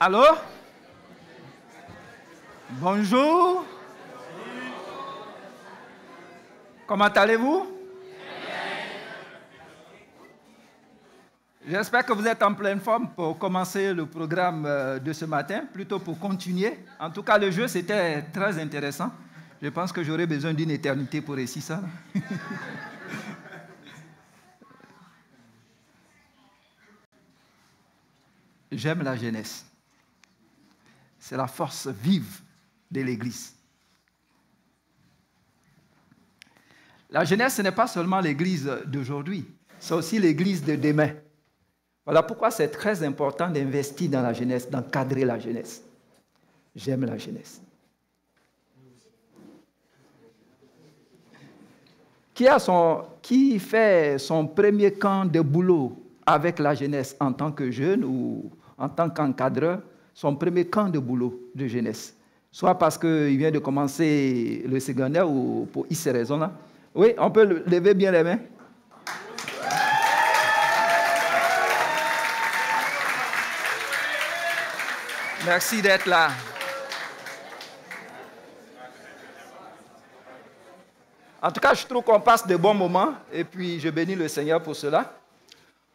Allô Bonjour. Comment allez-vous J'espère que vous êtes en pleine forme pour commencer le programme euh, de ce matin, plutôt pour continuer. En tout cas, le jeu, c'était très intéressant. Je pense que j'aurais besoin d'une éternité pour réussir ça. J'aime la jeunesse. C'est la force vive de l'Église. La jeunesse, ce n'est pas seulement l'Église d'aujourd'hui, c'est aussi l'Église de demain. Voilà pourquoi c'est très important d'investir dans la jeunesse, d'encadrer la jeunesse. J'aime la jeunesse. Qui, a qui fait son premier camp de boulot avec la jeunesse en tant que jeune ou en tant qu'encadreur son premier camp de boulot de jeunesse. Soit parce qu'il vient de commencer le secondaire ou pour X raisons-là. Oui, on peut lever bien les mains. Merci d'être là. En tout cas, je trouve qu'on passe de bons moments et puis je bénis le Seigneur pour cela.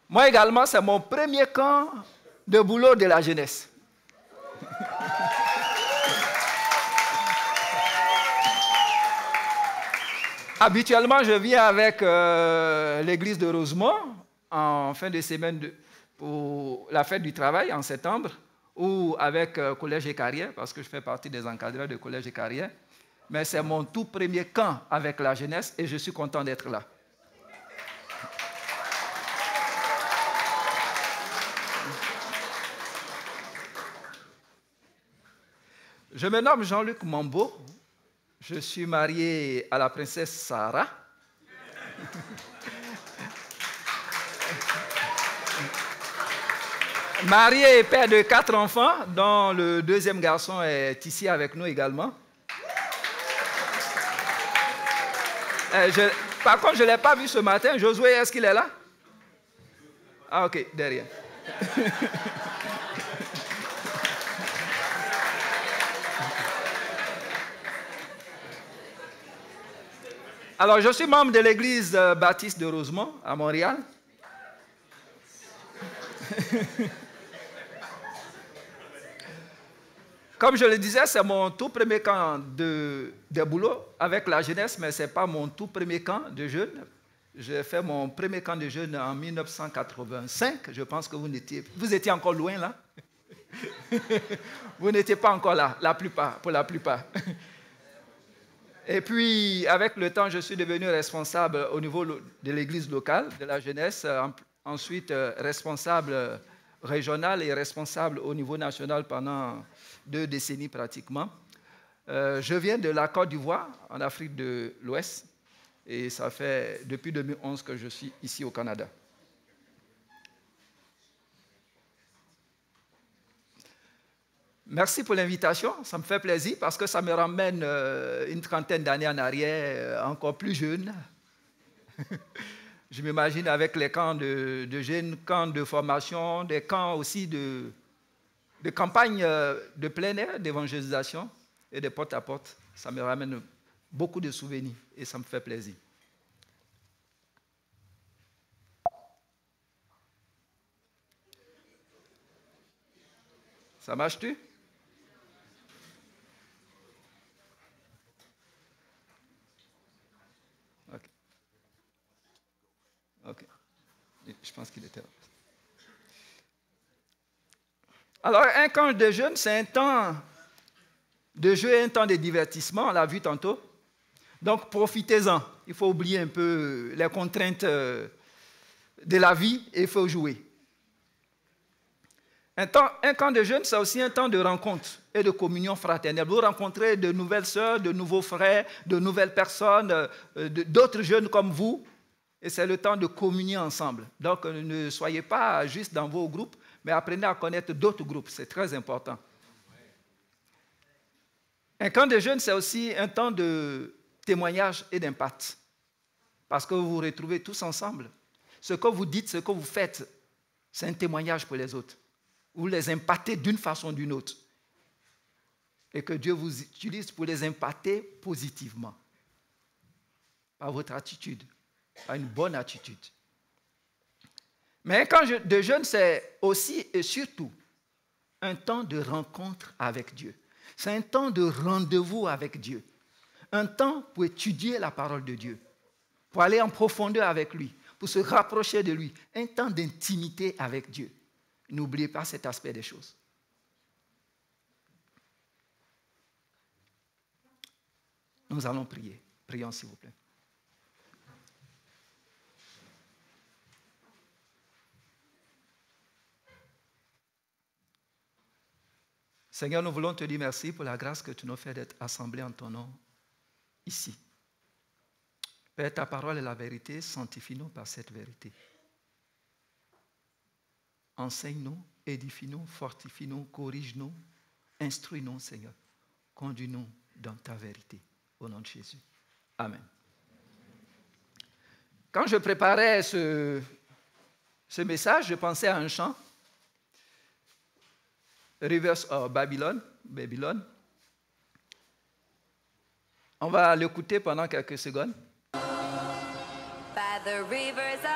Moi également, c'est mon premier camp de boulot de la jeunesse. Habituellement, je viens avec euh, l'église de Rosemont en fin de semaine pour la fête du travail en septembre ou avec euh, Collège et Carrière, parce que je fais partie des encadreurs de Collège et Carrière. Mais c'est mon tout premier camp avec la jeunesse et je suis content d'être là. Je me nomme Jean-Luc Mambo. Je suis marié à la princesse Sarah. marié et père de quatre enfants, dont le deuxième garçon est ici avec nous également. Euh, par contre, je ne l'ai pas vu ce matin. Josué, est-ce qu'il est là Ah ok, derrière. Alors, je suis membre de l'église euh, baptiste de Rosemont, à Montréal. Comme je le disais, c'est mon tout premier camp de, boulot avec la jeunesse, mais ce n'est pas mon tout premier camp de jeunes. J'ai fait mon premier camp de jeunes en 1985. Je pense que vous n'étiez, vous étiez encore loin là. vous n'étiez pas encore là, la plupart, pour la plupart. Et puis, avec le temps, je suis devenu responsable au niveau de l'église locale, de la jeunesse, euh, ensuite euh, responsable régional et responsable au niveau national pendant deux décennies pratiquement. Euh, je viens de la Côte d'Ivoire, en Afrique de l'Ouest, et ça fait depuis 2011 que je suis ici au Canada. Merci pour l'invitation, ça me fait plaisir parce que ça me ramène euh, une trentaine d'années en arrière, euh, encore plus jeune. Je m'imagine avec les camps de, jeunes, camps de formation, des camps aussi de, de campagne euh, de plein air, d'évangélisation et de porte à porte. Ça me ramène beaucoup de souvenirs et ça me fait plaisir. Ça marche-tu? Je pense qu'il était Alors, un camp de jeunes, c'est un temps de jeu, et un temps de divertissement, on l'a vu tantôt. Donc, profitez-en. Il faut oublier un peu les contraintes euh, de la vie et il faut jouer. Un, temps, un camp de jeunes, c'est aussi un temps de rencontre et de communion fraternelle. Vous rencontrez de nouvelles sœurs, de nouveaux frères, de nouvelles personnes, euh, d'autres jeunes comme vous et c'est le temps de communier ensemble. Donc ne soyez pas juste dans vos groupes, mais apprenez à connaître d'autres groupes, c'est très important. Un camp de jeunes, c'est aussi un temps de témoignage et d'impact, parce que vous vous retrouvez tous ensemble. Ce que vous dites, ce que vous faites, c'est un témoignage pour les autres. Vous les impactez d'une façon ou d'une autre. Et que Dieu vous utilise pour les impacter positivement, par votre attitude, à une bonne attitude. Mais quand je de jeûne, c'est aussi et surtout un temps de rencontre avec Dieu. C'est un temps de rendez-vous avec Dieu. Un temps pour étudier la parole de Dieu, pour aller en profondeur avec lui, pour se rapprocher de lui. Un temps d'intimité avec Dieu. N'oubliez pas cet aspect des choses. Nous allons prier. Prions, s'il vous plaît. Seigneur, nous voulons te dire merci pour la grâce que tu nous fais d'être assemblés en ton nom ici. Père, ta parole est la vérité, sanctifie-nous par cette vérité. Enseigne-nous, édifie-nous, fortifie-nous, corrige-nous, instruis-nous, Seigneur. Conduis-nous dans ta vérité. Au nom de Jésus. Amen. Quand je préparais ce, ce message, je pensais à un chant Rivers of Babylon. Babylon. On va l'écouter pendant quelques secondes. rivers of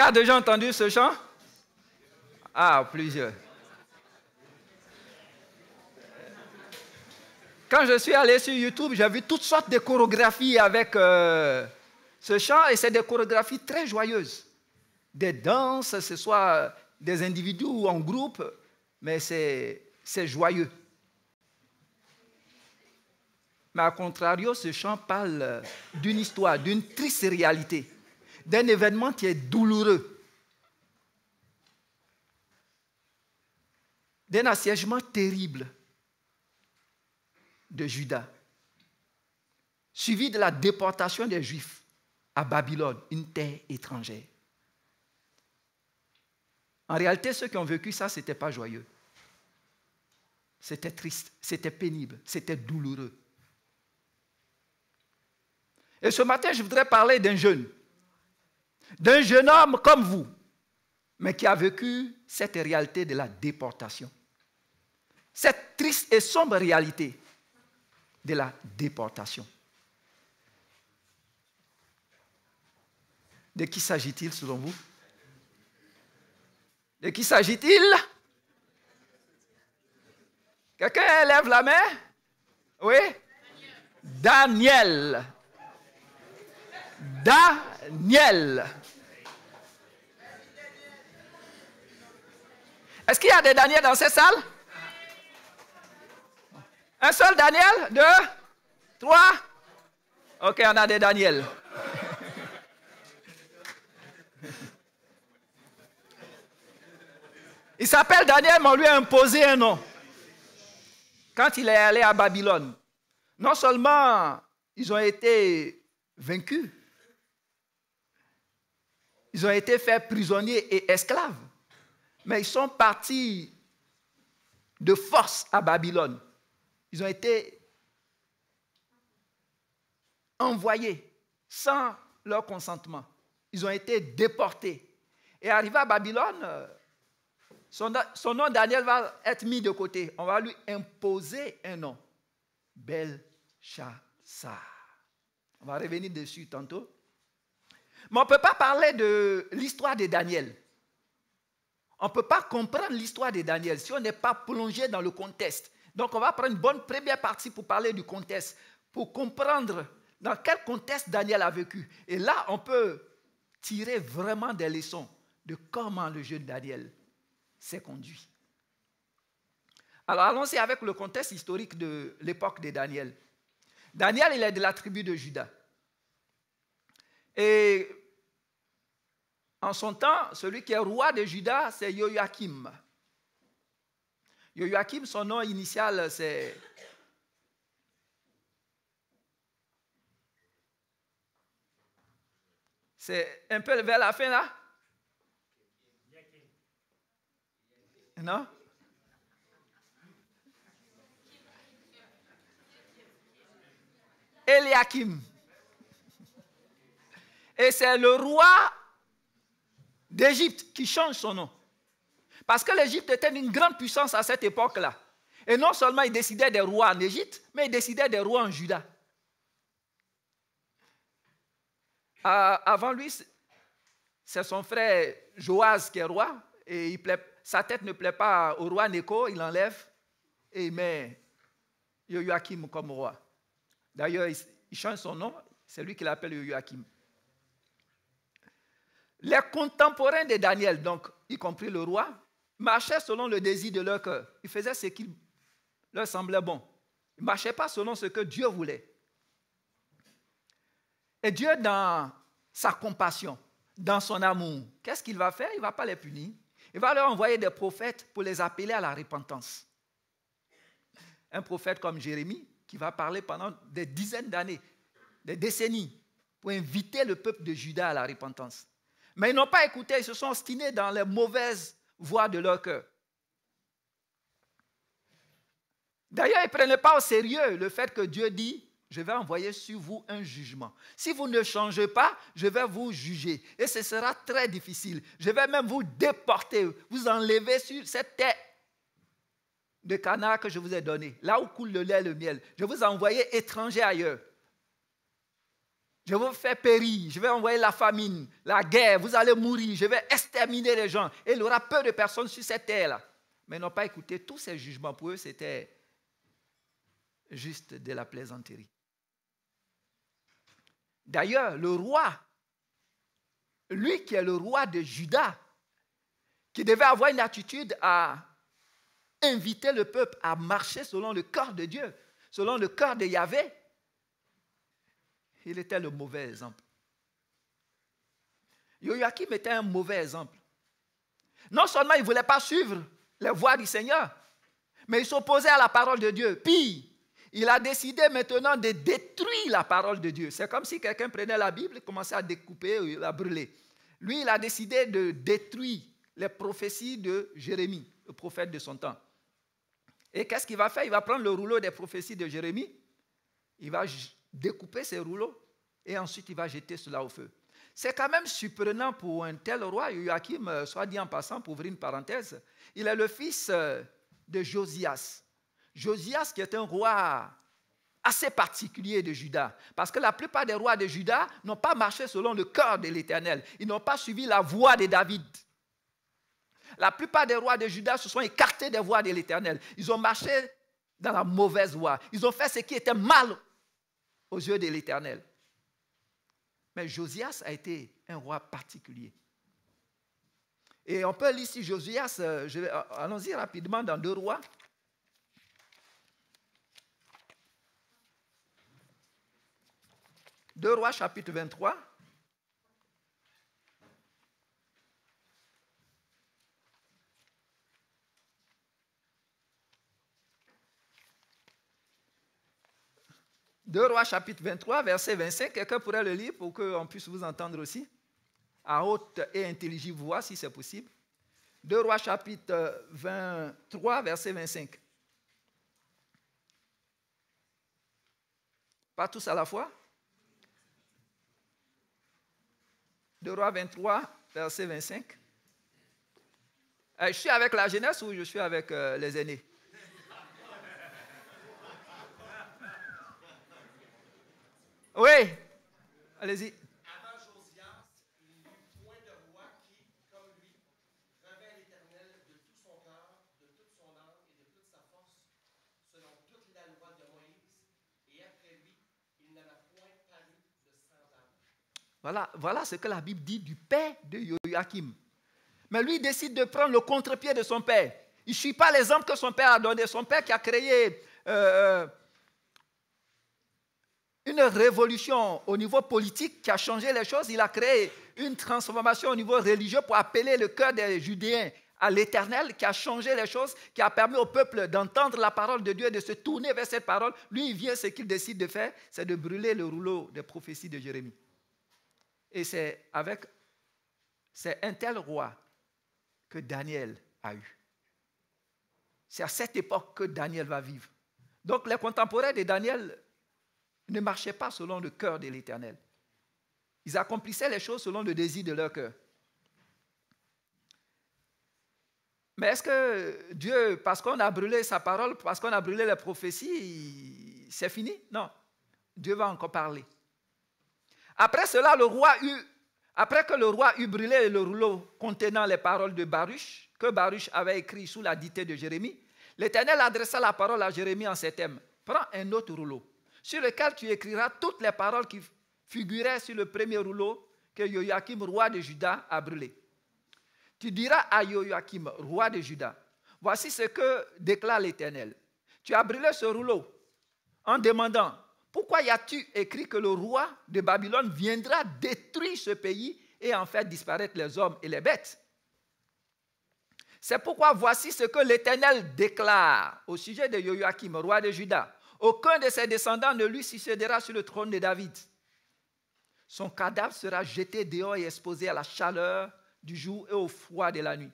a déjà entendu ce chant Ah, plusieurs. Quand je suis allé sur YouTube, j'ai vu toutes sortes de chorégraphies avec euh, ce chant, et c'est des chorégraphies très joyeuses. Des danses, ce soit euh, des individus ou en groupe, mais c'est joyeux. Mais à contrario, ce chant parle euh, d'une histoire, d'une triste réalité d'un événement qui est douloureux, d'un assiègement terrible de Judas, suivi de la déportation des Juifs à Babylone, une terre étrangère. En réalité, ceux qui ont vécu ça, ce n'était pas joyeux. C'était triste, c'était pénible, c'était douloureux. Et ce matin, je voudrais parler d'un jeune, d'un jeune homme comme vous, mais qui a vécu cette réalité de la déportation. Cette triste et sombre réalité de la déportation. De qui s'agit-il selon vous De qui s'agit-il Quelqu'un lève la main Oui Daniel. Daniel. Est-ce qu'il y a des Daniels dans cette salle? Un seul Daniel? Deux? Trois? Ok, on a des Daniel. Il s'appelle Daniel, mais on lui a imposé un nom. Quand il est allé à Babylone, non seulement ils ont été vaincus, ils ont été faits prisonniers et esclaves. Mais ils sont partis de force à Babylone. Ils ont été envoyés sans leur consentement. Ils ont été déportés. Et arrivé à Babylone, euh, son, nom Daniel va être mis de côté. On va lui imposer un nom. Belshazzar. On va revenir dessus tantôt. Mais on ne peut pas parler de l'histoire de Daniel. On ne peut pas comprendre l'histoire de Daniel si on n'est pas plongé dans le contexte. Donc on va prendre une bonne première partie pour parler du contexte, pour comprendre dans quel contexte Daniel a vécu. Et là, on peut tirer vraiment des leçons de comment le jeu de Daniel s'est conduit. Alors allons-y avec le contexte historique de l'époque de Daniel. Daniel, il est de la tribu de Juda. Et en son temps, celui qui est roi de Juda, c'est yo Joachim, son nom initial, c'est C'est un peu vers la fin là Non Eliakim. Et c'est le roi d'Égypte qui change son nom. Parce que l'Égypte était une grande puissance à cette époque-là. Et non seulement il décidait des rois en Égypte, mais il décidait des rois en Juda. Ah, avant lui, c'est son frère Joas qui est roi, et il sa tête ne plaît pas au roi Neko, il l'enlève et il met Yoakim comme roi. D'ailleurs, il, change son nom, c'est lui qui l'appelle Yoakim. Les contemporains de Daniel, donc, y compris le roi, marchaient selon le désir de leur cœur. Ils faisaient ce qui leur semblait bon. Ils ne marchaient pas selon ce que Dieu voulait. Et Dieu, dans sa compassion, dans son amour, qu'est-ce qu'il va faire Il ne va pas les punir. Il va leur envoyer des prophètes pour les appeler à la repentance. Un prophète comme Jérémie, qui va parler pendant des dizaines d'années, des décennies, pour inviter le peuple de Juda à la repentance. Mais ils n'ont pas écouté, ils se sont obstinés dans les mauvaises voies de leur cœur. D'ailleurs, ils ne prennent pas au sérieux le fait que Dieu dit, je vais envoyer sur vous un jugement. Si vous ne changez pas, je vais vous juger. Et ce sera très difficile. Je vais même vous déporter, vous enlever sur cette terre de canard que je vous ai donnée, là où coule le lait et le miel. Je vous envoyer étranger ailleurs. Je vais vous faire périr, je vais envoyer la famine, la guerre, vous allez mourir, je vais exterminer les gens. Et il y aura peu de personnes sur cette terre-là. Mais ils n'ont pas écouté tous ces jugements. Pour eux, c'était juste de la plaisanterie. D'ailleurs, le roi, lui qui est le roi de Juda, qui devait avoir une attitude à inviter le peuple à marcher selon le corps de Dieu, selon le corps de Yahvé, il était le mauvais exemple. Yoachim était un mauvais exemple. Non seulement il ne voulait pas suivre les voies du Seigneur, mais il s'opposait à la parole de Dieu. Pire, il a décidé maintenant de détruire la parole de Dieu. C'est comme si quelqu'un prenait la Bible et commençait à découper ou à brûler. Lui, il a décidé de détruire les prophéties de Jérémie, le prophète de son temps. Et qu'est-ce qu'il va faire Il va prendre le rouleau des prophéties de Jérémie, il va découper ses rouleaux et ensuite il va jeter cela au feu. C'est quand même surprenant pour un tel roi, Joachim, euh, soit dit en passant, pour ouvrir une parenthèse, il est le fils euh, de Josias. Josias qui est un roi assez particulier de Juda, parce que la plupart des rois de Juda n'ont pas marché selon le cœur de l'Éternel, ils n'ont pas suivi la voie de David. La plupart des rois de Juda se sont écartés des voies de l'Éternel, ils ont marché dans la mauvaise voie, ils ont fait ce qui était mal aux yeux de l'Éternel. Mais Josias a été un roi particulier. Et on peut lire ici Josias, euh, euh, allons-y rapidement dans deux rois. Deux rois chapitre 23. 2 Rois chapitre 23, verset 25, quelqu'un pourrait le lire pour qu'on puisse vous entendre aussi, à haute et intelligible voix si c'est possible. 2 Rois chapitre 23, verset 25. Pas tous à la fois 2 Rois 23, verset 25. Euh, je suis avec la jeunesse ou je suis avec euh, les aînés Oui. Allez-y. Avant Josias, il n'y eut point de roi qui, comme lui, revêt l'Éternel de tout son cœur, de toute son âme et de toute sa force, selon toute la loi de Moïse, et après lui, il n'en a point paru de cent ans. Voilà, voilà ce que la Bible dit du père de Joachim. Mais lui il décide de prendre le contre-pied de son père. Il ne suit pas l'exemple que son père a donné. Son père qui a créé euh, euh une révolution au niveau politique qui a changé les choses. Il a créé une transformation au niveau religieux pour appeler le cœur des Judéens à l'Éternel, qui a changé les choses, qui a permis au peuple d'entendre la parole de Dieu et de se tourner vers cette parole. Lui, il vient, ce qu'il décide de faire, c'est de brûler le rouleau des prophéties de Jérémie. Et c'est avec c'est un tel roi que Daniel a eu. C'est à cette époque que Daniel va vivre. Donc les contemporains de Daniel ne marchaient pas selon le cœur de l'Éternel. Ils accomplissaient les choses selon le désir de leur cœur. Mais est-ce que Dieu, parce qu'on a brûlé sa parole, parce qu'on a brûlé la prophétie, c'est fini Non. Dieu va encore parler. Après cela, le roi eut, après que le roi eut brûlé le rouleau contenant les paroles de Baruch, que Baruch avait écrit sous la dictée de Jérémie, l'Éternel adressa la parole à Jérémie en ces termes. Prends un autre rouleau sur lequel tu écriras toutes les paroles qui figuraient sur le premier rouleau que Joachim, roi de Juda, a brûlé. Tu diras à Joachim, roi de Juda, voici ce que déclare l'Éternel. Tu as brûlé ce rouleau en demandant, pourquoi y as tu écrit que le roi de Babylone viendra détruire ce pays et en faire disparaître les hommes et les bêtes C'est pourquoi voici ce que l'Éternel déclare au sujet de Joachim, roi de Juda. Aucun de ses descendants ne lui succédera sur le trône de David. Son cadavre sera jeté dehors et exposé à la chaleur du jour et au froid de la nuit.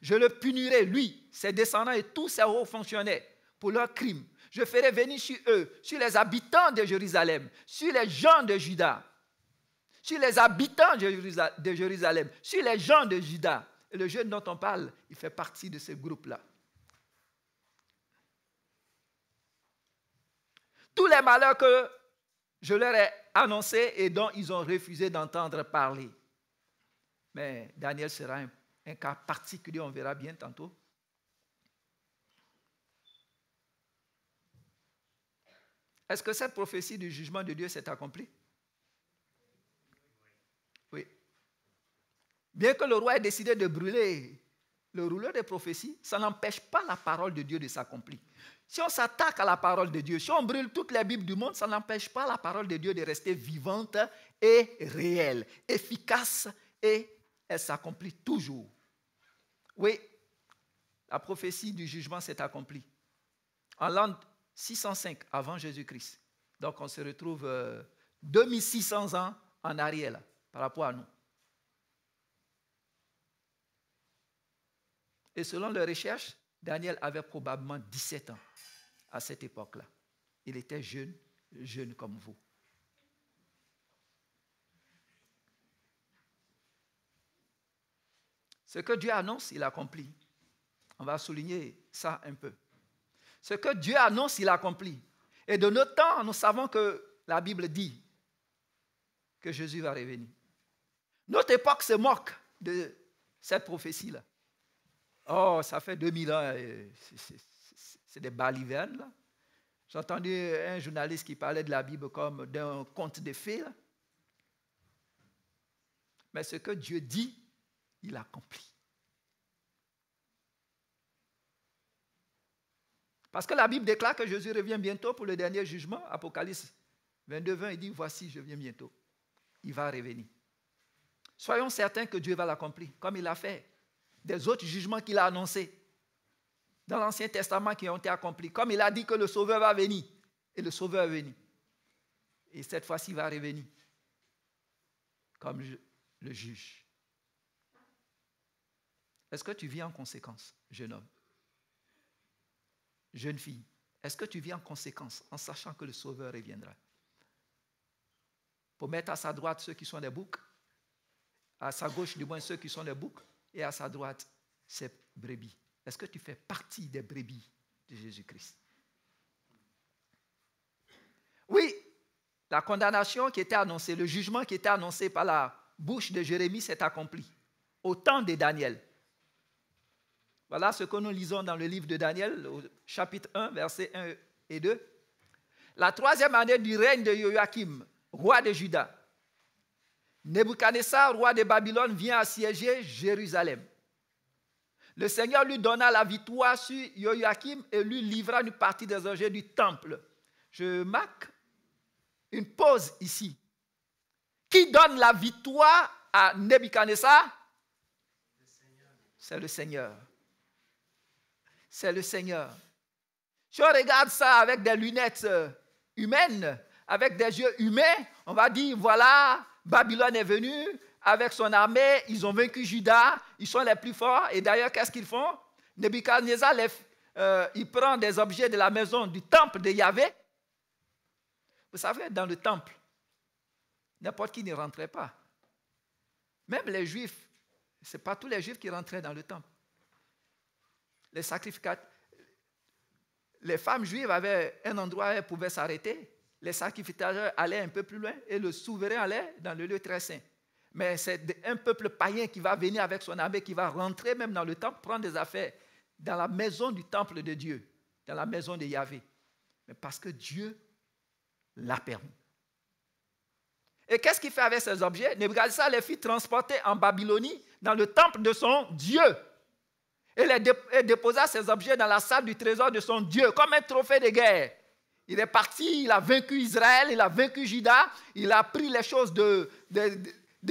Je le punirai, lui, ses descendants et tous ses hauts fonctionnaires, pour leurs crimes. Je ferai venir sur eux, sur les habitants de Jérusalem, sur les gens de Juda, sur les habitants de Jérusalem, sur les gens de Juda. Et le jeune dont on parle, il fait partie de ce groupe-là. tous les malheurs que je leur ai annoncés et dont ils ont refusé d'entendre parler. Mais Daniel sera un, cas particulier, on verra bien tantôt. Est-ce que cette prophétie du jugement de Dieu s'est accomplie Oui. Bien que le roi ait décidé de brûler le rouleau des prophéties, ça n'empêche pas la parole de Dieu de s'accomplir. Si on s'attaque à la parole de Dieu, si on brûle toutes les Bibles du monde, ça n'empêche pas la parole de Dieu de rester vivante et réelle, efficace et elle s'accomplit toujours. Oui, la prophétie du jugement s'est accomplie. En l'an 605 avant Jésus-Christ. Donc on se retrouve 2600 euh, ans en arrière par rapport à nous. Et selon les recherches, Daniel avait probablement 17 ans à cette époque-là. Il était jeune, jeune comme vous. Ce que Dieu annonce, il accomplit. On va souligner ça un peu. Ce que Dieu annonce, il accomplit. Et de notre temps, nous savons que la Bible dit que Jésus va revenir. Notre époque se moque de cette prophétie-là. Oh, ça fait 2000 ans, c'est des balivernes. J'ai entendu un journaliste qui parlait de la Bible comme d'un conte de fées. Mais ce que Dieu dit, il accomplit. Parce que la Bible déclare que Jésus revient bientôt pour le dernier jugement. Apocalypse 22, 20, il dit, voici, je viens bientôt. Il va revenir. Soyons certains que Dieu va l'accomplir, comme il l'a fait des autres jugements qu'il a annoncés dans l'Ancien Testament qui ont été accomplis. Comme il a dit que le Sauveur va venir. Et le Sauveur est venu. Et cette fois-ci, il va revenir comme le juge. Est-ce que tu vis en conséquence, jeune homme Jeune fille, est-ce que tu vis en conséquence en sachant que le Sauveur reviendra Pour mettre à sa droite ceux qui sont des boucs, à sa gauche du moins ceux qui sont des boucs, et à sa droite c'est brebis. Est-ce que tu fais partie des brebis de Jésus-Christ Oui, la condamnation qui était annoncée, le jugement qui était annoncé par la bouche de Jérémie s'est accompli au temps de Daniel. Voilà ce que nous lisons dans le livre de Daniel, au chapitre 1, versets 1 et 2. La troisième année du règne de Joachim, roi de Juda, Nebuchadnezzar, roi de Babylone, vient assiéger Jérusalem. Le Seigneur lui donna la victoire sur Joachim et lui livra une partie des objets du temple. Je marque une pause ici. Qui donne la victoire à Nebuchadnezzar C'est le Seigneur. C'est le Seigneur. Si on regarde ça avec des lunettes euh, humaines, avec des yeux humains, on va dire voilà Babylone est venu avec son armée, ils ont vaincu Juda, ils sont les plus forts. Et d'ailleurs, qu'est-ce qu'ils font Nebuchadnezzar, euh, il prend des objets de la maison du temple de Yahvé. Vous savez, dans le temple, n'importe qui ne rentrait pas. Même les Juifs, ce n'est pas tous les Juifs qui rentraient dans le temple. Les sacrificateurs, les femmes juives avaient un endroit où elles pouvaient s'arrêter les sacrificateurs allaient un peu plus loin et le souverain allait dans le lieu très saint. Mais c'est un peuple païen qui va venir avec son abbé, qui va rentrer même dans le temple, prendre des affaires dans la maison du temple de Dieu, dans la maison de Yahvé. Mais parce que Dieu l'a permis. Et qu'est-ce qu'il fait avec ces objets Nebuchadnezzar les fit transporter en Babylonie dans le temple de son Dieu. Et, les déposa ses objets dans la salle du trésor de son Dieu, comme un trophée de guerre. Il est parti, il a vaincu Israël, il a vaincu Juda, il a pris les choses de, de,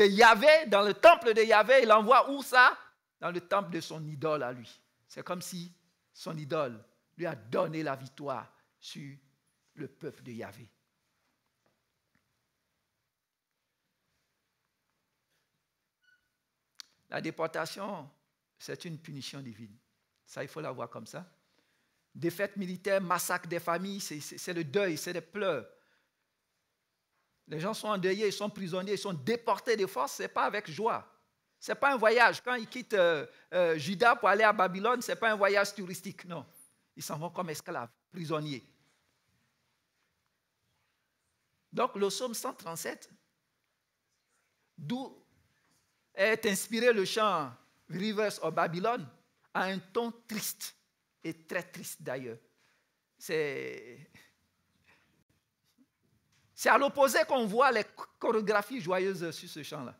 Yahvé, dans le temple de Yahvé, il envoie où ça Dans le temple de son idole à lui. C'est comme si son idole lui a donné la victoire sur le peuple de Yahvé. La déportation, c'est une punition divine. Ça, il faut la voir comme ça. Défaite militaires, massacre des familles, c'est le deuil, c'est les pleurs. Les gens sont endeuillés, ils sont prisonniers, ils sont déportés de force, ce n'est pas avec joie. Ce n'est pas un voyage. Quand ils quittent euh, euh, Juda pour aller à Babylone, ce n'est pas un voyage touristique, non. Ils s'en vont comme esclaves, prisonniers. Donc le psaume 137, d'où est inspiré le chant Rivers of Babylone, a un ton triste et très triste d'ailleurs. C'est à l'opposé qu'on voit les chorégraphies joyeuses sur ce champ là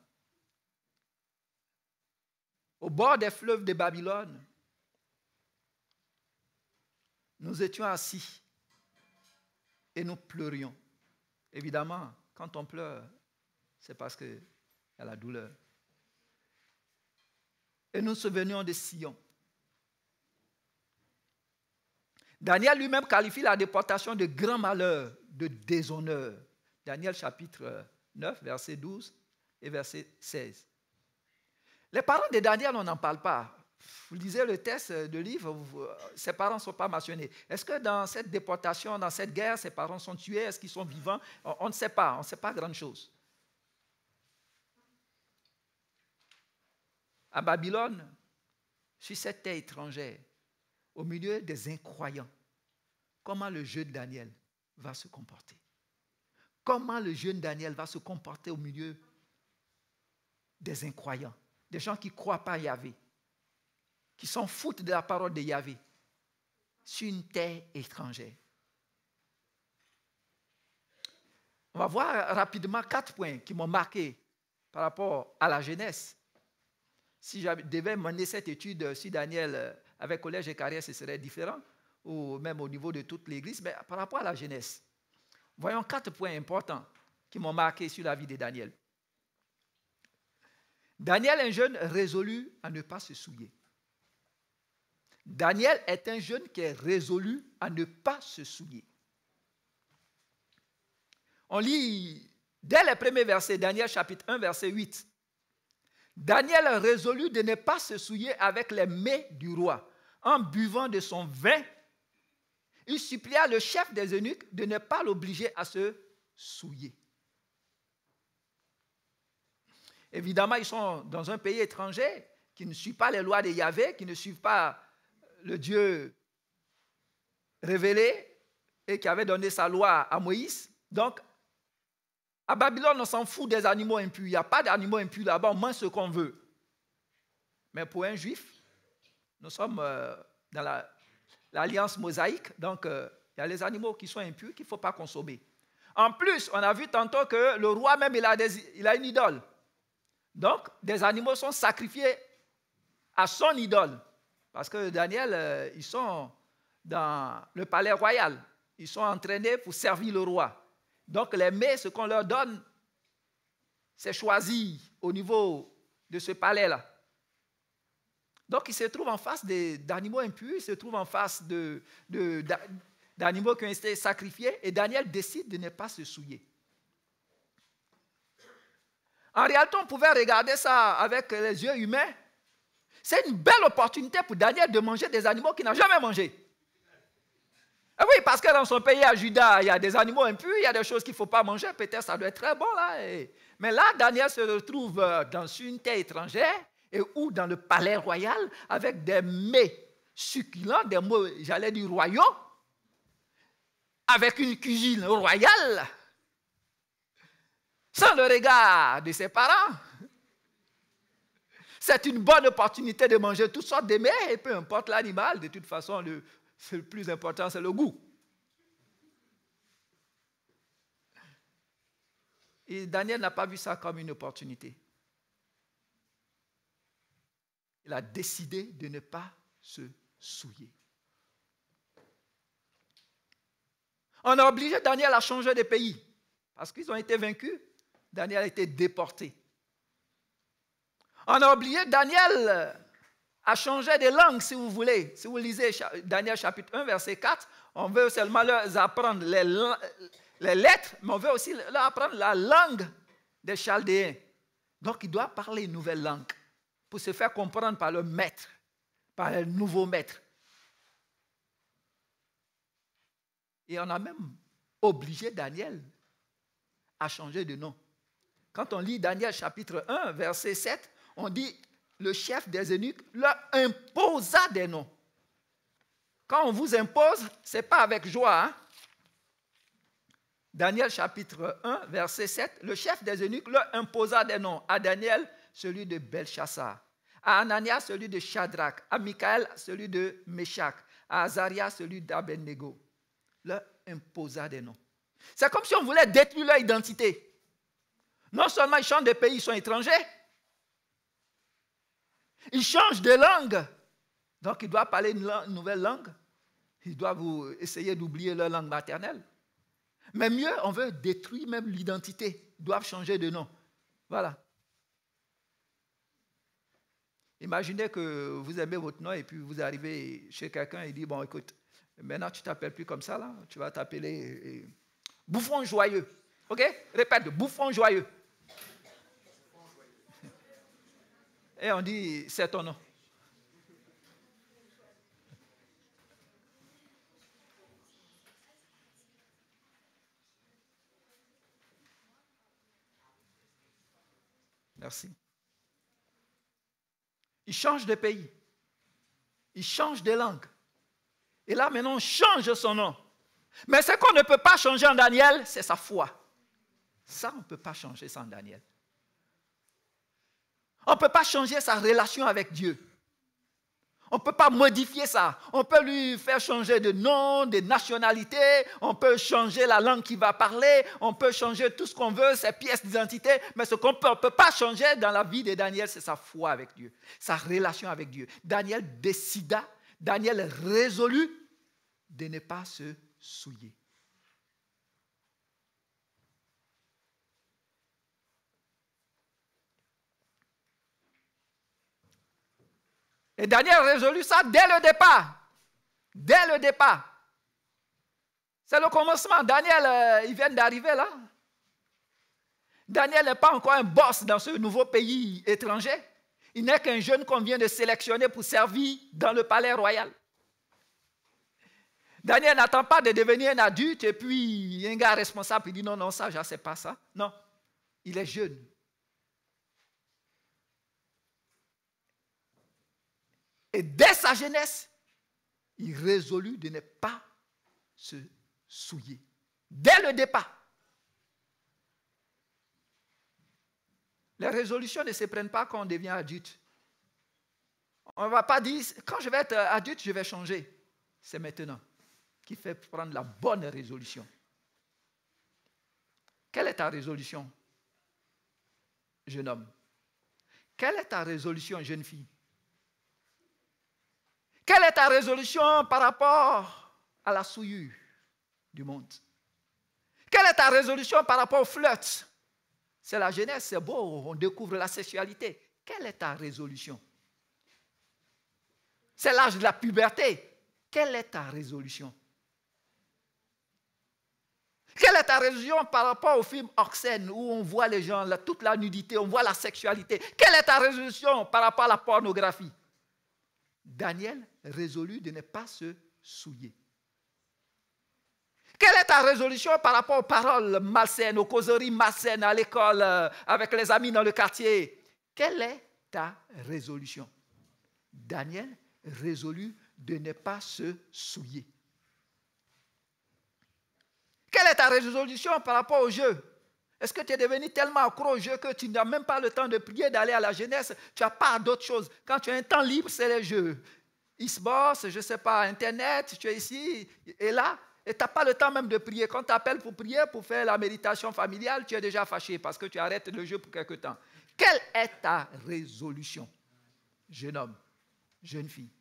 Au bord des fleuves de Babylone, nous étions assis et nous pleurions. Évidemment, quand on pleure, c'est parce qu'il y a la douleur. Et nous nous souvenions de Sion. Daniel lui-même qualifie la déportation de grand malheur, de déshonneur. Daniel chapitre 9, euh, verset 12 et verset 16. Les parents de Daniel, on n'en parle pas. Vous lisez le test de livre, euh, ses parents ne sont pas mentionnés. Est-ce que dans cette déportation, dans cette guerre, ses parents sont tués Est-ce qu'ils sont vivants on, ne sait pas, on ne sait pas grand-chose. À Babylone, sur cette étranger, au milieu des incroyants, comment le jeune Daniel va se comporter. Comment le jeune Daniel va se comporter au milieu des incroyants, des gens qui ne croient pas à Yahvé, qui s'en foutent de la parole de Yahvé, sur une terre étrangère. On va voir rapidement quatre points qui m'ont marqué par rapport à la jeunesse. Si je devais mener cette étude sur Daniel euh, avec collège et carrière, ce serait différent, ou même au niveau de toute l'Église, mais par rapport à la jeunesse. Voyons quatre points importants qui m'ont marqué sur la vie de Daniel. Daniel est un jeune résolu à ne pas se souiller. Daniel est un jeune qui est résolu à ne pas se souiller. On lit dès les premiers versets, Daniel chapitre 1, verset 8. Daniel résolu de ne pas se souiller avec les mets du roi en buvant de son vin, il supplia le chef des eunuques de ne pas l'obliger à se souiller. Évidemment, ils sont dans un pays étranger qui ne suit pas les lois de Yahvé, qui ne suivent pas le Dieu révélé et qui avait donné sa loi à Moïse. Donc, à Babylone, on s'en fout des animaux impurs. Il n'y a pas d'animaux impurs là-bas, au moins ce qu'on veut. Mais pour un juif, nous sommes euh, dans l'alliance mosaïque, donc euh, il y a les animaux qui sont impurs qu'il ne faut pas consommer. En plus, on a vu tantôt que le roi même, il a, il a une idole. Donc, des animaux sont sacrifiés à son idole. Parce que Daniel, euh, ils sont dans le palais royal. Ils sont entraînés pour servir le roi. Donc, les mets, ce qu'on leur donne, c'est choisi au niveau de ce palais-là. Donc, il se trouve en face d'animaux impurs, il se trouve en face d'animaux qui ont été sacrifiés, et Daniel décide de ne pas se souiller. En réalité, on pouvait regarder ça avec les yeux humains. C'est une belle opportunité pour Daniel de manger des animaux qu'il n'a jamais mangés. Ah oui, parce que dans son pays, à Juda, il y a des animaux impurs, il y a des choses qu'il ne faut pas manger. Peut-être ça doit être très bon là. Mais là, Daniel se retrouve euh, dans une terre étrangère et où, dans le palais royal avec des mets succulents, des mots, j'allais dire royaux, avec une cuisine royale, sans le regard de ses parents. C'est une bonne opportunité de manger toutes sortes de mets, et peu importe l'animal, de toute façon, le plus important, c'est le goût. Et Daniel n'a pas vu ça comme une opportunité. Il a décidé de ne pas se souiller. On a obligé Daniel à changer de pays parce qu'ils ont été vaincus. Daniel a été déporté. On a obligé Daniel à changer de langue, si vous voulez. Si vous lisez Daniel chapitre 1, verset 4, on veut seulement leur apprendre les, les lettres, mais on veut aussi leur apprendre la langue des Chaldéens. Donc, il doit parler une nouvelle langue pour se faire comprendre par le maître, par le nouveau maître. Et on a même obligé Daniel à changer de nom. Quand on lit Daniel chapitre 1, verset 7, on dit, le chef des eunuques leur imposa des noms. Quand on vous impose, ce n'est pas avec joie. Hein? Daniel chapitre 1, verset 7, le chef des eunuques leur imposa des noms. À Daniel, celui de Belshazzar, à Anania, celui de Shadrach, à Michael, celui de Meshach, à Azaria, celui d'Abednego. Leur imposa des noms. C'est comme si on voulait détruire leur identité. Non seulement ils changent de pays, ils sont étrangers. Ils changent de langue. Donc ils doivent parler une, une nouvelle langue. Ils doivent essayer d'oublier leur langue maternelle. Mais mieux, on veut détruire même l'identité. Ils doivent changer de nom. Voilà. Imaginez que vous aimez votre nom et puis vous arrivez chez quelqu'un et dit Bon, écoute, maintenant tu t'appelles plus comme ça, là, tu vas t'appeler eh, eh, bouffon joyeux. OK Répète, bouffon joyeux. Et on dit C'est ton nom. Merci. Il change de pays. il change de langue. Et là, maintenant, on change son nom. Mais ce qu'on ne peut pas changer en Daniel, c'est sa foi. Ça, on ne peut pas changer sans Daniel. On ne peut pas changer sa relation avec Dieu. On ne peut pas modifier ça. On peut lui faire changer de nom, de nationalité, on peut changer la langue qu'il va parler, on peut changer tout ce qu'on veut, ses pièces d'identité, mais ce qu'on ne peut pas changer dans la vie de Daniel, c'est sa foi avec Dieu, sa relation avec Dieu. Daniel décida, Daniel résolut de ne pas se souiller. Et Daniel résolut ça dès le départ. Dès le départ. C'est le commencement. Daniel, ils euh, il vient d'arriver là. Daniel n'est pas encore un boss dans ce nouveau pays étranger. Il n'est qu'un jeune qu'on vient de sélectionner pour servir dans le palais royal. Daniel n'attend pas de devenir un adulte et puis un gars responsable. Il dit non, non, ça, je ne sais pas ça. Non, il est jeune. Et dès sa jeunesse, il résolut de ne pas se souiller. Dès le départ. Les résolutions ne se prennent pas quand on devient adulte. On ne va pas dire, quand je vais être adulte, je vais changer. C'est maintenant qui fait prendre la bonne résolution. Quelle est ta résolution, jeune homme Quelle est ta résolution, jeune fille quelle est ta résolution par rapport à la souillure du monde? Quelle est ta résolution par rapport au flirt? C'est la jeunesse, c'est beau, on découvre la sexualité. Quelle est ta résolution? C'est l'âge de la puberté. Quelle est ta résolution? Quelle est ta résolution par rapport au film Oxen où on voit les gens, toute la nudité, on voit la sexualité Quelle est ta résolution par rapport à la pornographie Daniel résolu de ne pas se souiller. Quelle est ta résolution par rapport aux paroles malsaines, aux causeries malsaines à l'école, euh, avec les amis dans le quartier Quelle est ta résolution Daniel résolu de ne pas se souiller. Quelle est ta résolution par rapport au jeu est-ce que tu es devenu tellement accro au jeu que tu n'as même pas le temps de prier, d'aller à la jeunesse Tu n'as pas d'autres choses. Quand tu as un temps libre, c'est les jeux. Xbox, je ne sais pas, Internet, tu es ici et là. Et tu n'as pas le temps même de prier. Quand tu appelles pour prier, pour faire la méditation familiale, tu es déjà fâché parce que tu arrêtes le jeu pour quelque temps. Quelle est ta résolution, jeune homme, jeune fille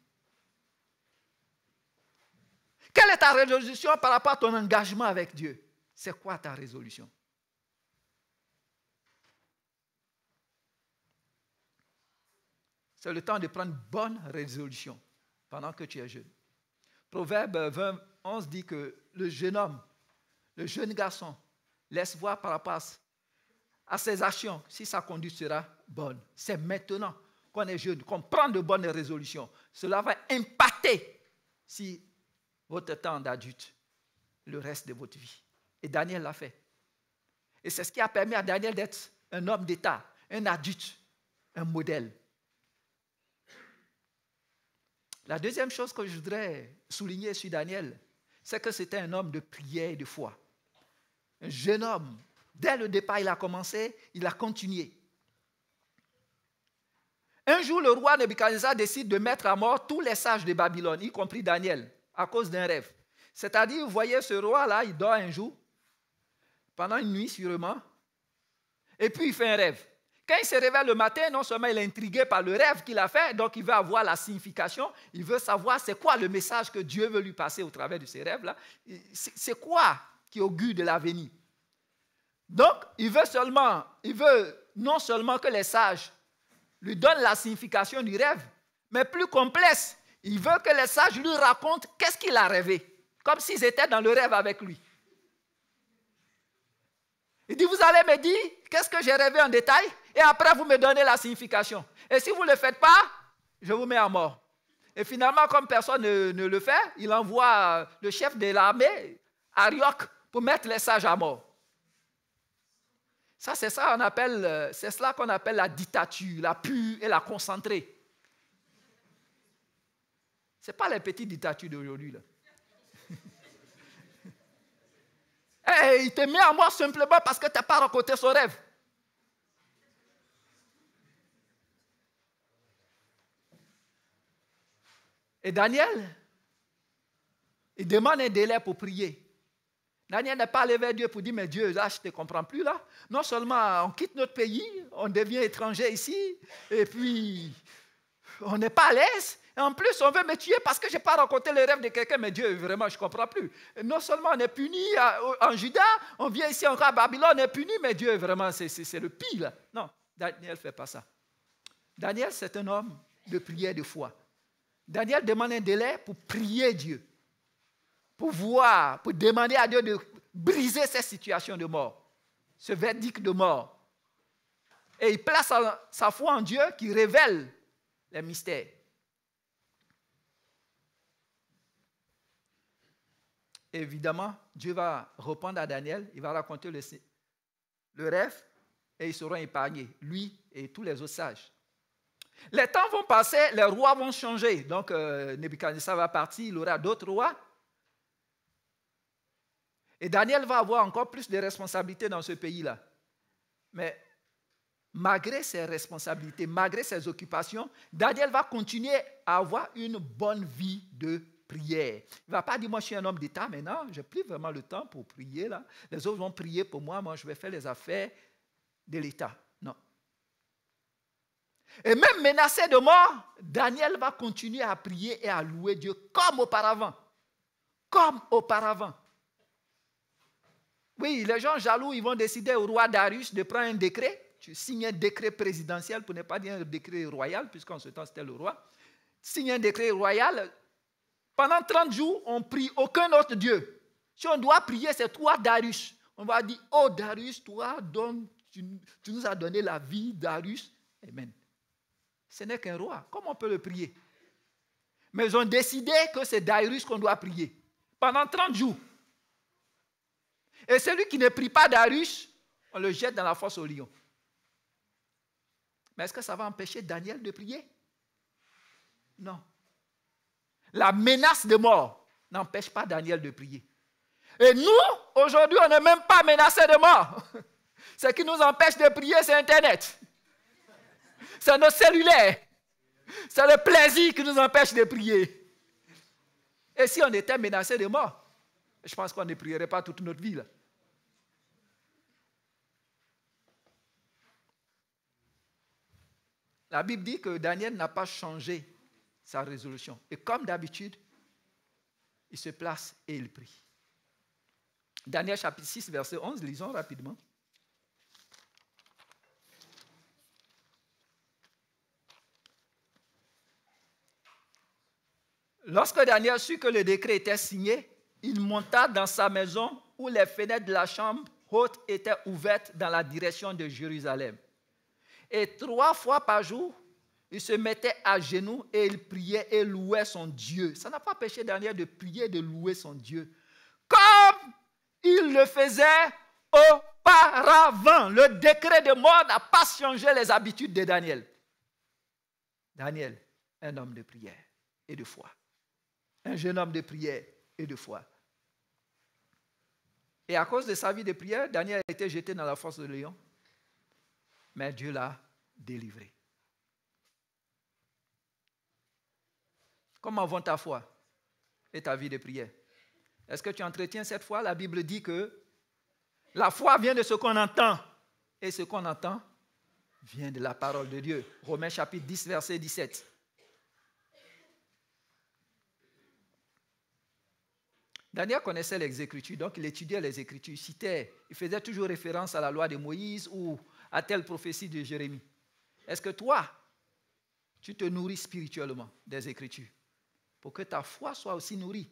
Quelle est ta résolution par rapport à ton engagement avec Dieu C'est quoi ta résolution C'est le temps de prendre bonne résolution pendant que tu es jeune. Proverbe 20, dit que le jeune homme, le jeune garçon, laisse voir par rapport à ses actions si sa conduite sera bonne. C'est maintenant qu'on est jeune, qu'on prend de bonnes résolutions. Cela va impacter si votre temps d'adulte, le reste de votre vie. Et Daniel l'a fait. Et c'est ce qui a permis à Daniel d'être un homme d'État, un adulte, un modèle. La deuxième chose que je voudrais souligner sur Daniel, c'est que c'était un homme de prière et de foi. Un jeune homme. Dès le départ, il a commencé, il a continué. Un jour, le roi Nebuchadnezzar décide de mettre à mort tous les sages de Babylone, y compris Daniel, à cause d'un rêve. C'est-à-dire, vous voyez, ce roi-là, il dort un jour, pendant une nuit sûrement, et puis il fait un rêve. Quand il se réveille le matin, non seulement il est intrigué par le rêve qu'il a fait, donc il veut avoir la signification, il veut savoir c'est quoi le message que Dieu veut lui passer au travers de ses rêves-là, c'est quoi qui augure de l'avenir. Donc, il veut seulement, il veut non seulement que les sages lui donnent la signification du rêve, mais plus complexe, il veut que les sages lui racontent qu'est-ce qu'il a rêvé, comme s'ils étaient dans le rêve avec lui. Il dit, vous allez me dire qu'est-ce que j'ai rêvé en détail et après, vous me donnez la signification. Et si vous ne le faites pas, je vous mets à mort. Et finalement, comme personne ne, le fait, il envoie euh, le chef de l'armée, à Arioc, pour mettre les sages à mort. Ça, c'est ça on appelle, euh, c'est cela qu'on appelle la dictature, la pure et la concentrée. Ce n'est pas les petites dictatures d'aujourd'hui. Eh, il te met à mort simplement parce que tu n'as pas raconté son rêve. Et Daniel, il demande un délai pour prier. Daniel n'est pas allé vers Dieu pour dire, mais Dieu, là, je ne te comprends plus, là. Non seulement on quitte notre pays, on devient étranger ici, et puis on n'est pas à l'aise, en plus, on veut me tuer parce que je n'ai pas rencontré le rêve de quelqu'un, mais Dieu, vraiment, je ne comprends plus. non seulement on est puni en Juda, on vient ici en à Babylone, on est puni, mais Dieu, vraiment, c'est le pire. Non, Daniel ne fait pas ça. Daniel, c'est un homme de prière de foi. Daniel demande un délai pour prier Dieu, pour voir, pour demander à Dieu de briser cette situation de mort, ce verdict de mort. Et il place sa, foi en Dieu qui révèle les mystères. Évidemment, Dieu va répondre à Daniel, il va raconter le, le rêve et ils seront épargnés, lui et tous les autres sages. Les temps vont passer, les rois vont changer. Donc, euh, Nebuchadnezzar va partir, il aura d'autres rois. Et Daniel va avoir encore plus de responsabilités dans ce pays-là. Mais malgré ses responsabilités, malgré ses occupations, Daniel va continuer à avoir une bonne vie de prière. Il ne va pas dire, moi je suis un homme d'État maintenant, je plus vraiment le temps pour prier là. Les autres vont prier pour moi, moi je vais faire les affaires de l'État. Et même menacé de mort, Daniel va continuer à prier et à louer Dieu comme auparavant. Comme auparavant. Oui, les gens jaloux, ils vont décider au roi Darius de prendre un décret. Tu signes un décret présidentiel, pour ne pas dire un décret royal, puisqu'en ce temps c'était le roi. Signe un décret royal. Pendant 30 jours, on ne prie aucun autre Dieu. Si on doit prier, c'est toi, Darius. On va dire, oh Darius, toi, donne, tu, tu nous as donné la vie, Darius. Amen ce n'est qu'un roi. Comment on peut le prier Mais ils ont décidé que c'est Darius qu'on doit prier pendant 30 jours. Et celui qui ne prie pas Darius, on le jette dans la fosse au lion. Mais est-ce que ça va empêcher Daniel de prier Non. La menace de mort n'empêche pas Daniel de prier. Et nous, aujourd'hui, on n'est même pas menacé de mort. Ce qui nous empêche de prier, c'est Internet. C'est nos cellulaires, C'est le plaisir qui nous empêche de prier. Et si on était menacé de mort, je pense qu'on ne prierait pas toute notre vie. La Bible dit que Daniel n'a pas changé sa résolution. Et comme d'habitude, il se place et il prie. Daniel chapitre 6, verset 11, lisons rapidement. Lorsque Daniel sut que le décret était signé, il monta dans sa maison où les fenêtres de la chambre haute étaient ouvertes dans la direction de Jérusalem. Et trois fois par jour, il se mettait à genoux et il priait et louait son Dieu. Ça n'a pas péché Daniel de prier et de louer son Dieu. Comme il le faisait auparavant. Le décret de mort n'a pas changé les habitudes de Daniel. Daniel, un homme de prière et de foi un jeune homme de prière et de foi. Et à cause de sa vie de prière, Daniel a été jeté dans la force de Léon, Mais Dieu l'a délivré. Comment vont ta foi et ta vie de prière Est-ce que tu entretiens cette foi La Bible dit que la foi vient de ce qu'on entend. Et ce qu'on entend vient de la parole de Dieu. Romains chapitre 10, verset 17. Daniel connaissait les Écritures, donc il étudiait les Écritures, il citait, il faisait toujours référence à la loi de Moïse ou à telle prophétie de Jérémie. Est-ce que toi, tu te nourris spirituellement des Écritures pour que ta foi soit aussi nourrie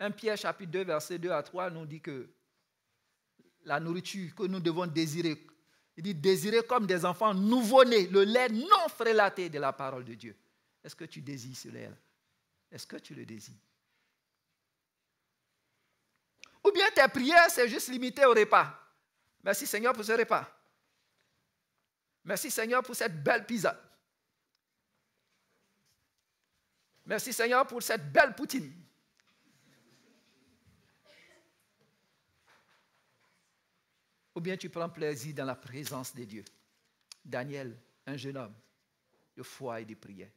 1 Pierre chapitre 2, verset 2 à 3 nous dit que la nourriture que nous devons désirer, il dit désirer comme des enfants nouveau-nés, le lait non frélaté de la parole de Dieu. Est-ce que tu désires ce lait est-ce que tu le désires? Ou bien tes prières, c'est juste limité au repas. Merci Seigneur pour ce repas. Merci Seigneur pour cette belle pizza. Merci Seigneur pour cette belle poutine. Ou bien tu prends plaisir dans la présence de Dieu. Daniel, un jeune homme de foi et de prière.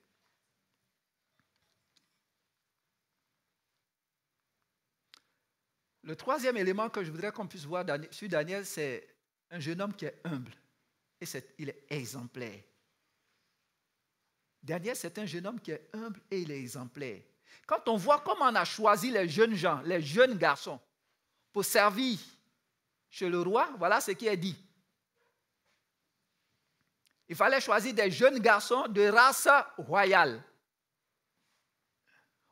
Le troisième élément que je voudrais qu'on puisse voir sur Daniel, c'est un jeune homme qui est humble et il est exemplaire. Daniel, c'est un jeune homme qui est humble et il est exemplaire. Quand on voit comment on a choisi les jeunes gens, les jeunes garçons, pour servir chez le roi, voilà ce qui est dit. Il fallait choisir des jeunes garçons de race royale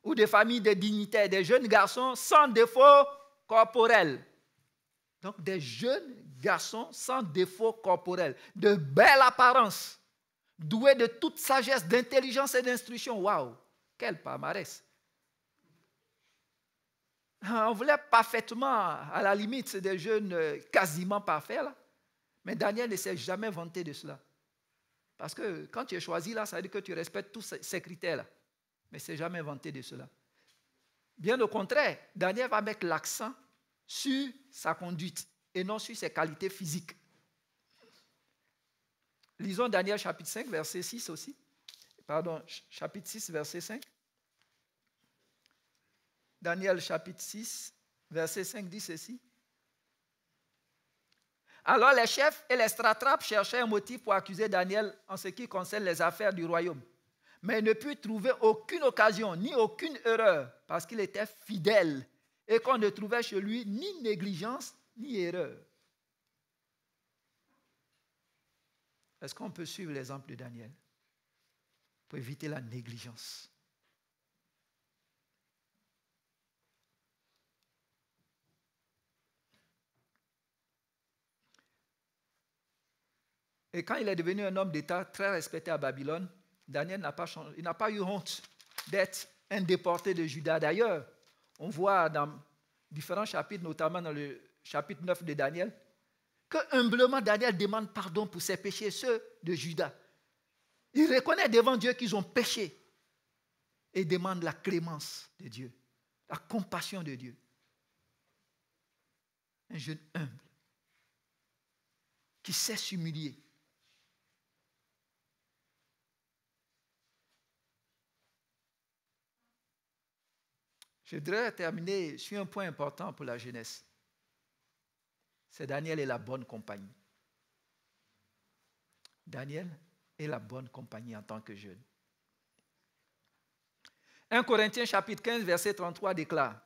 ou des familles de dignitaires, des jeunes garçons sans défaut corporel, Donc des jeunes garçons sans défaut corporel, de belle apparence, doués de toute sagesse, d'intelligence et d'instruction. Waouh, quel palmarès! Ah, on voulait parfaitement, à la limite, des jeunes euh, quasiment parfaits, mais Daniel ne s'est jamais vanté de cela. Parce que quand tu es choisi là, ça veut dire que tu respectes tous ces critères-là. Mais c'est jamais vanté de cela. Bien au contraire, Daniel va mettre l'accent sur sa conduite et non sur ses qualités physiques. Lisons Daniel chapitre 5, verset 6 aussi. Pardon, chapitre 6, verset 5. Daniel chapitre 6, verset 5 dit ceci. Alors les chefs et les stratrapes cherchaient un motif pour accuser Daniel en ce qui concerne les affaires du royaume mais ne put trouver aucune occasion ni aucune erreur, parce qu'il était fidèle et qu'on ne trouvait chez lui ni négligence ni erreur. Est-ce qu'on peut suivre l'exemple de Daniel pour éviter la négligence Et quand il est devenu un homme d'État très respecté à Babylone, Daniel n'a pas, eu honte d'être un déporté de Juda. D'ailleurs, on voit dans différents chapitres, notamment dans le chapitre 9 de Daniel, que humblement Daniel demande pardon pour ses péchés, ceux de Juda. Il reconnaît devant Dieu qu'ils ont péché et demande la clémence de Dieu, la compassion de Dieu. Un jeune humble qui sait s'humilier Je voudrais terminer sur un point important pour la jeunesse. C'est Daniel et la bonne compagnie. Daniel est la bonne compagnie en tant que jeune. 1 Corinthiens chapitre 15 verset 33 déclare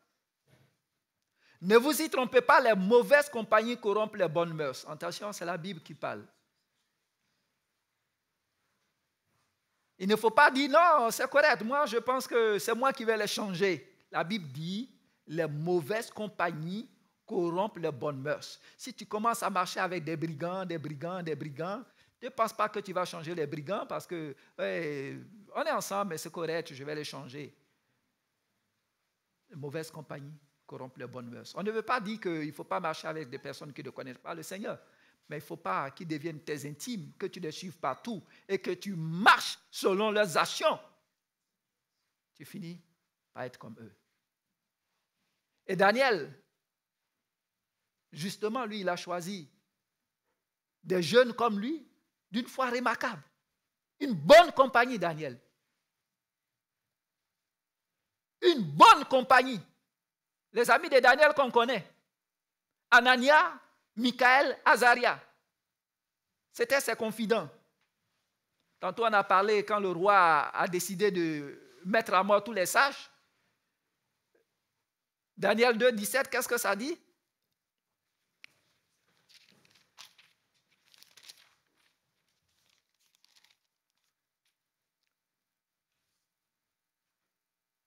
Ne vous y trompez pas, les mauvaises compagnies corrompent les bonnes mœurs. Attention, c'est la Bible qui parle. Il ne faut pas dire non, c'est correct, moi je pense que c'est moi qui vais les changer. La Bible dit, les mauvaises compagnies corrompent les bonnes mœurs. Si tu commences à marcher avec des brigands, des brigands, des brigands, ne pense pas que tu vas changer les brigands parce que on est ensemble, mais c'est correct, je vais les changer. Les mauvaises compagnies corrompent les bonnes mœurs. On ne veut pas dire qu'il ne faut pas marcher avec des personnes qui ne connaissent pas le Seigneur, mais il ne faut pas qu'ils deviennent tes intimes, que tu les suives partout et que tu marches selon leurs actions. Tu finis par être comme eux. Et Daniel, justement, lui, il a choisi des jeunes comme lui, d'une foi remarquable. Une bonne compagnie, Daniel. Une bonne compagnie. Les amis de Daniel qu'on connaît. Anania, Michael, Azaria. C'était ses confidents. Tantôt on a parlé quand le roi a décidé de mettre à mort tous les sages. Daniel 2, 17, qu'est-ce que ça dit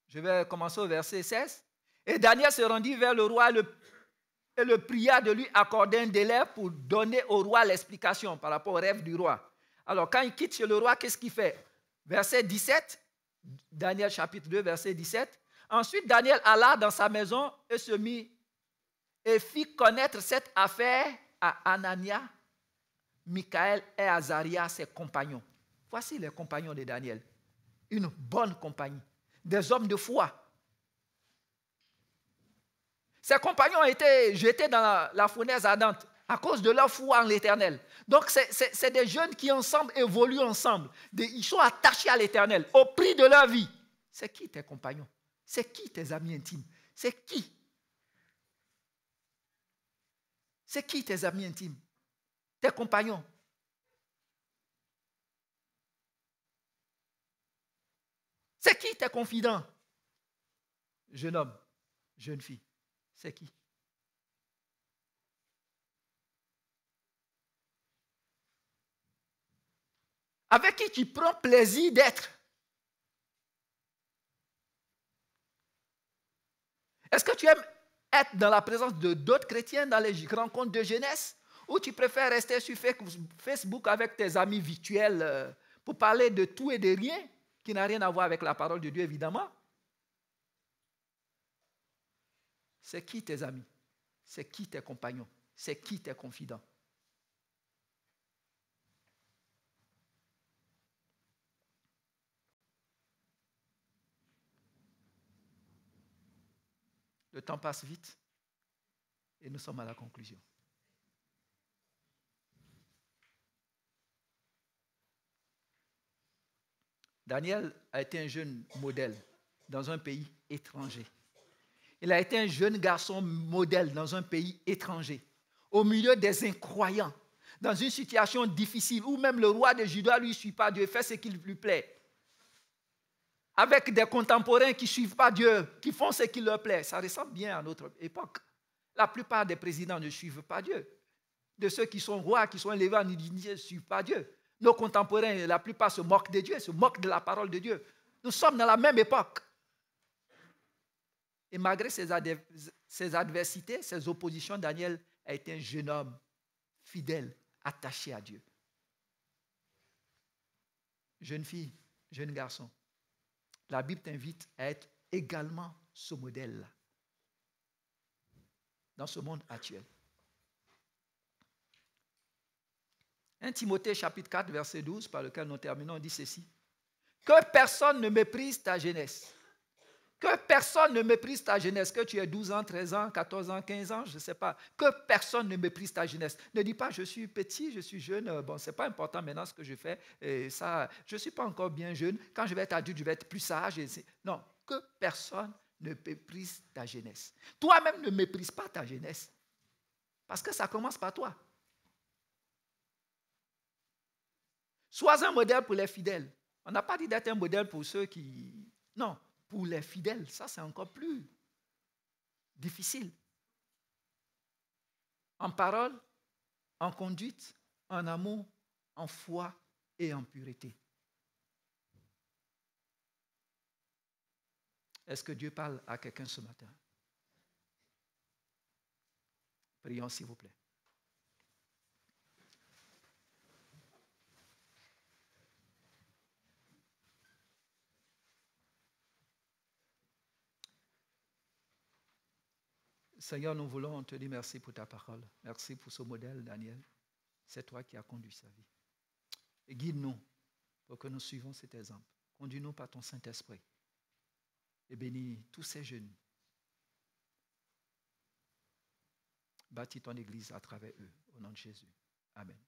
Je vais commencer au verset 16. Et Daniel se rendit vers le roi et le, pria de lui accorder un délai pour donner au roi l'explication par rapport au rêve du roi. Alors, quand il quitte chez le roi, qu'est-ce qu'il fait Verset 17, Daniel chapitre 2, verset 17. Ensuite, Daniel alla dans sa maison et se mit et fit connaître cette affaire à Anania, Michael et Azaria, ses compagnons. Voici les compagnons de Daniel. Une bonne compagnie. Des hommes de foi. Ses compagnons ont été jetés dans la, la fournaise ardente à cause de leur foi en l'éternel. Donc, c'est des jeunes qui ensemble évoluent ensemble. Des, ils sont attachés à l'éternel au prix de leur vie. C'est qui tes compagnons c'est qui tes amis intimes C'est qui C'est qui tes amis intimes Tes compagnons C'est qui tes confidents Jeune homme, jeune fille, c'est qui Avec qui tu prends plaisir d'être Est-ce que tu aimes être dans la présence de d'autres chrétiens dans les rencontres de jeunesse ou tu préfères rester sur Facebook avec tes amis virtuels euh, pour parler de tout et de rien qui n'a rien à voir avec la parole de Dieu, évidemment C'est qui tes amis C'est qui tes compagnons C'est qui tes confidents Le temps passe vite et nous sommes à la conclusion. Daniel a été un jeune modèle dans un pays étranger. Il a été un jeune garçon modèle dans un pays étranger, au milieu des incroyants, dans une situation difficile où même le roi de Juda lui suit pas, Dieu fait ce qu'il lui plaît avec des contemporains qui ne suivent pas Dieu, qui font ce qui leur plaît. Ça ressemble bien à notre époque. La plupart des présidents ne suivent pas Dieu. De ceux qui sont rois, qui sont élevés en dignité, ne suivent pas Dieu. Nos contemporains, la plupart se moquent de Dieu, se moquent de la parole de Dieu. Nous sommes dans la même époque. Et malgré ces adversités, ces oppositions, Daniel a été un jeune homme fidèle, attaché à Dieu. Jeune fille, jeune garçon, la Bible t'invite à être également ce modèle-là dans ce monde actuel. 1 Timothée chapitre 4, verset 12, par lequel nous terminons, dit ceci. Que personne ne méprise ta jeunesse, que personne ne méprise ta jeunesse, que tu aies 12 ans, 13 ans, 14 ans, 15 ans, je ne sais pas. Que personne ne méprise ta jeunesse. Ne dis pas, je suis petit, je suis jeune, euh, bon, ce n'est pas important maintenant ce que je fais, ça, je ne suis pas encore bien jeune, quand je vais être adulte, je vais être plus sage. non, que personne ne méprise ta jeunesse. Toi-même ne méprise pas ta jeunesse, parce que ça commence par toi. Sois un modèle pour les fidèles. On n'a pas dit d'être un modèle pour ceux qui... Non, pour les fidèles, ça c'est encore plus difficile. En parole, en conduite, en amour, en foi et en pureté. Est-ce que Dieu parle à quelqu'un ce matin Prions s'il vous plaît. Seigneur, nous voulons te dire merci pour ta parole. Merci pour ce modèle, Daniel. C'est toi qui as conduit sa vie. Et guide-nous pour que nous suivions cet exemple. Conduis-nous par ton Saint-Esprit. Et bénis tous ces jeunes. Bâtis ton Église à travers eux. Au nom de Jésus. Amen.